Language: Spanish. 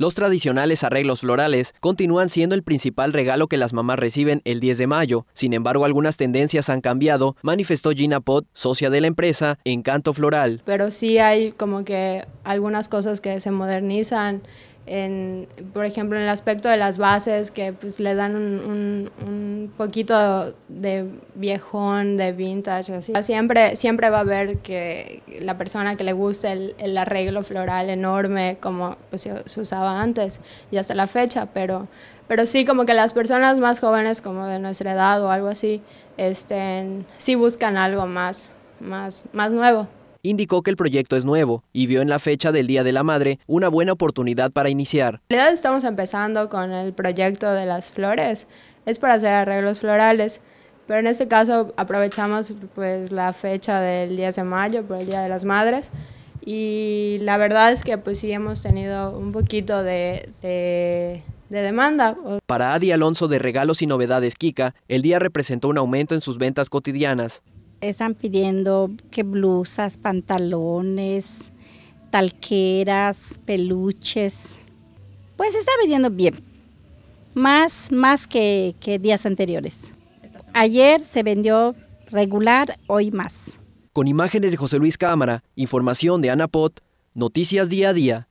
Los tradicionales arreglos florales continúan siendo el principal regalo que las mamás reciben el 10 de mayo. Sin embargo, algunas tendencias han cambiado, manifestó Gina Pot, socia de la empresa Encanto Floral. Pero sí hay como que algunas cosas que se modernizan en, por ejemplo, en el aspecto de las bases, que pues le dan un, un, poquito de viejón, de vintage, así. Siempre, siempre va a haber que la persona que le guste el, arreglo floral enorme, como pues, se usaba antes y hasta la fecha, pero, pero sí, como que las personas más jóvenes, como de nuestra edad o algo así, este, sí buscan algo más nuevo. Indicó que el proyecto es nuevo y vio en la fecha del Día de la Madre una buena oportunidad para iniciar. En estamos empezando con el proyecto de las flores, es para hacer arreglos florales, pero en este caso aprovechamos pues la fecha del 10 de mayo por el Día de las Madres y la verdad es que pues sí hemos tenido un poquito de, de demanda. Para Adi Alonso de Regalos y Novedades Kika, el día representó un aumento en sus ventas cotidianas están pidiendo que blusas, pantalones, talqueras, peluches. Pues está vendiendo bien, más, más que, que días anteriores. Ayer se vendió regular, hoy más. Con imágenes de José Luis Cámara, información de Ana Pot, Noticias Día a Día,